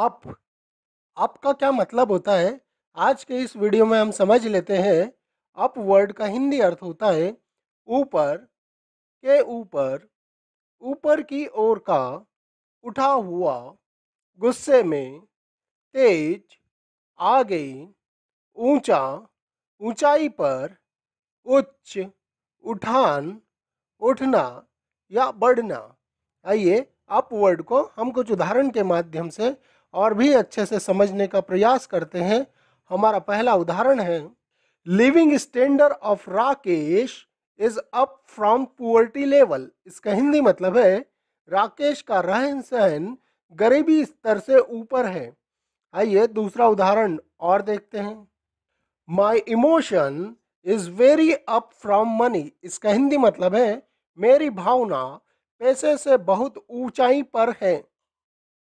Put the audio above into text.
आप आपका क्या मतलब होता है आज के इस वीडियो में हम समझ लेते हैं अप वर्ड का हिंदी अर्थ होता है ऊपर के ऊपर ऊपर की ओर का उठा हुआ गुस्से में तेज आगे ऊंचा ऊंचाई पर उच्च उठान उठना या बढ़ना आइए अप वर्ड को हम कुछ उदाहरण के माध्यम से और भी अच्छे से समझने का प्रयास करते हैं हमारा पहला उदाहरण है living standard of Rakesh is up from poverty level इसका हिंदी मतलब है राकेश का रहन सहन गरीबी स्तर से ऊपर है आइए दूसरा उदाहरण और देखते हैं my emotion is very up from money इसका हिंदी मतलब है मेरी भावना पैसे से बहुत ऊंचाई पर है